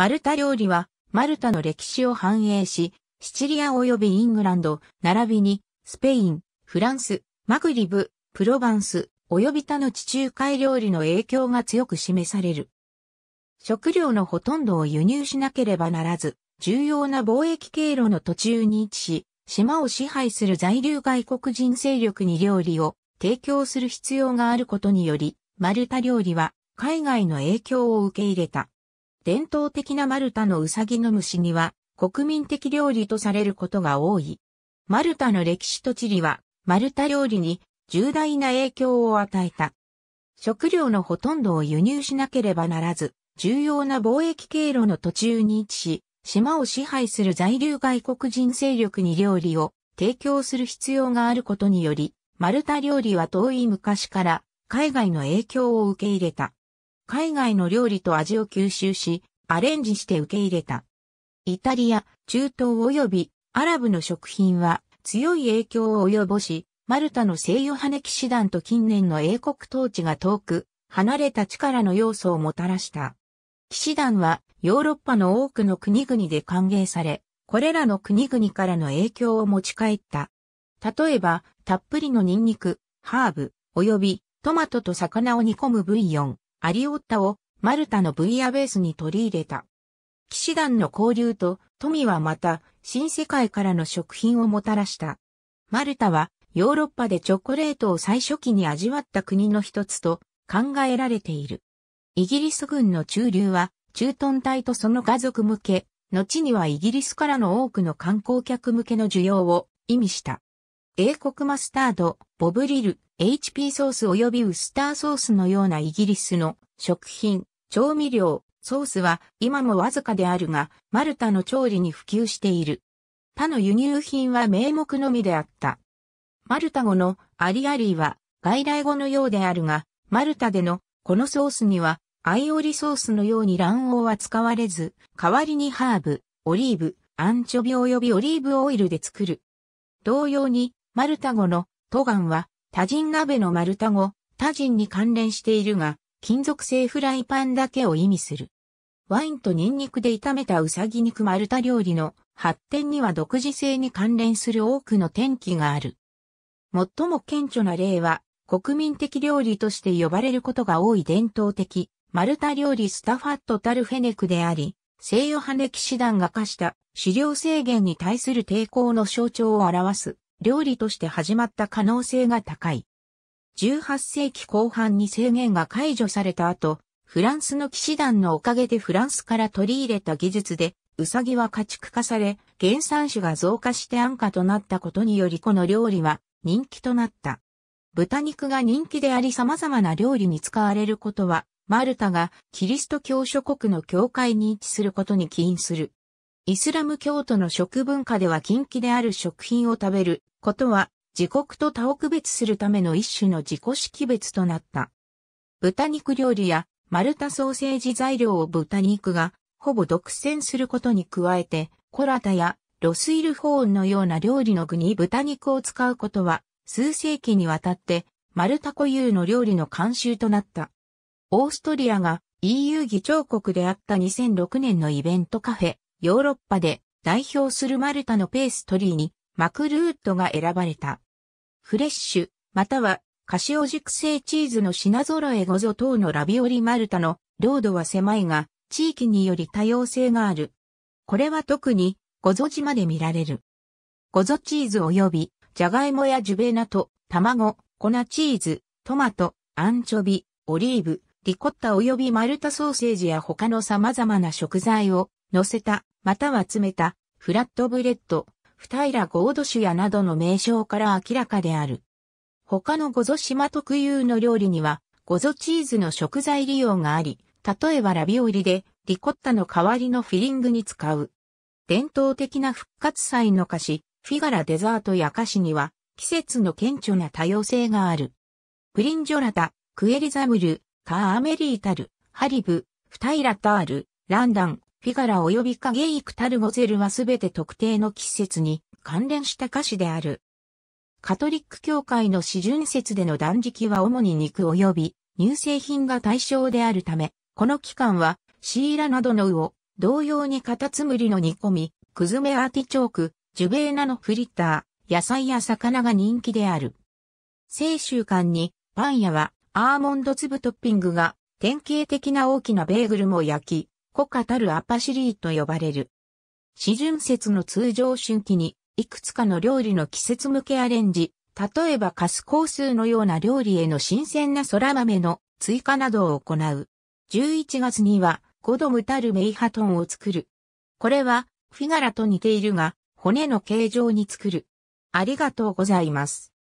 マルタ料理は、マルタの歴史を反映し、シチリア及びイングランド、並びに、スペイン、フランス、マグリブ、プロヴァンス、及び他の地中海料理の影響が強く示される。食料のほとんどを輸入しなければならず、重要な貿易経路の途中に位置し、島を支配する在留外国人勢力に料理を提供する必要があることにより、マルタ料理は海外の影響を受け入れた。伝統的なマルタのウサギの虫には国民的料理とされることが多い。マルタの歴史と地理はマルタ料理に重大な影響を与えた。食料のほとんどを輸入しなければならず、重要な貿易経路の途中に位置し、島を支配する在留外国人勢力に料理を提供する必要があることにより、マルタ料理は遠い昔から海外の影響を受け入れた。海外の料理と味を吸収し、アレンジして受け入れた。イタリア、中東及びアラブの食品は強い影響を及ぼし、マルタの西洋派の騎士団と近年の英国統治が遠く、離れた力の要素をもたらした。騎士団はヨーロッパの多くの国々で歓迎され、これらの国々からの影響を持ち帰った。例えば、たっぷりのニンニク、ハーブ、及びトマトと魚を煮込むブイヨン、アリオッタをマルタのブイヤベースに取り入れた。騎士団の交流と富はまた新世界からの食品をもたらした。マルタはヨーロッパでチョコレートを最初期に味わった国の一つと考えられている。イギリス軍の駐留は駐屯隊とその家族向け、後にはイギリスからの多くの観光客向けの需要を意味した。英国マスタード、ボブリル、HP ソース及びウスターソースのようなイギリスの食品、調味料、ソースは今もわずかであるが、マルタの調理に普及している。他の輸入品は名目のみであった。マルタ語のアリアリーは外来語のようであるが、マルタでのこのソースにはアイオリソースのように卵黄は使われず、代わりにハーブ、オリーブ、アンチョビ及びオリーブオイルで作る。同様にマルタ語のトガンはタジン鍋のマルタ語、ジンに関連しているが、金属製フライパンだけを意味する。ワインとニンニクで炒めたウサギ肉マルタ料理の発展には独自性に関連する多くの転機がある。最も顕著な例は、国民的料理として呼ばれることが多い伝統的、マルタ料理スタファットタルフェネクであり、西洋派歴史団が課した狩猟制限に対する抵抗の象徴を表す料理として始まった可能性が高い。18世紀後半に制限が解除された後、フランスの騎士団のおかげでフランスから取り入れた技術で、ウサギは家畜化され、原産種が増加して安価となったことによりこの料理は人気となった。豚肉が人気であり様々な料理に使われることは、マルタがキリスト教諸国の教会に位置することに起因する。イスラム教徒の食文化では禁忌である食品を食べることは自国と他を区別するための一種の自己識別となった。豚肉料理や丸太ソーセージ材料を豚肉がほぼ独占することに加えて、コラタやロスイルホーンのような料理の具に豚肉を使うことは数世紀にわたって丸太固有の料理の慣習となった。オーストリアが EU 議長国であった2006年のイベントカフェヨーロッパで代表するマルタのペーストリーにマクルートが選ばれた。フレッシュ、またはカシオ熟成チーズの品揃えごぞ等のラビオリマルタの領土は狭いが、地域により多様性がある。これは特に、ごぞ島で見られる。ごぞチーズ及び、ジャガイモやジュベナと、卵、粉チーズ、トマト、アンチョビ、オリーブ、リコッタ及びマルタソーセージや他の様々な食材を乗せた、または詰めた、フラットブレッド、フタイラゴードシュヤなどの名称から明らかである。他のゴゾ島特有の料理には、ゴゾチーズの食材利用があり、例えばラビオリでリコッタの代わりのフィリングに使う。伝統的な復活祭の菓子、フィガラデザートや菓子には、季節の顕著な多様性がある。プリンジョラタ、クエリザムル、カーアメリータル、ハリブ、フタイラタール、ランダン、フィガラ及びカゲイクタルゴゼルはすべて特定の季節に関連した歌詞である。カトリック教会の四旬節での断食は主に肉及び乳製品が対象であるため、この期間はシーラなどの魚、同様にカタツムリの煮込み、クズメアーティチョーク、ジュベーナのフリッター、野菜や魚が人気である。聖習間にパン屋はアーモンド粒トッピングが典型的な大きなベーグルも焼き、古カタルアパシリーと呼ばれる。四旬節の通常春季に、いくつかの料理の季節向けアレンジ、例えばカスコースのような料理への新鮮な空豆の追加などを行う。11月には、ゴドムたるメイハトンを作る。これは、フィガラと似ているが、骨の形状に作る。ありがとうございます。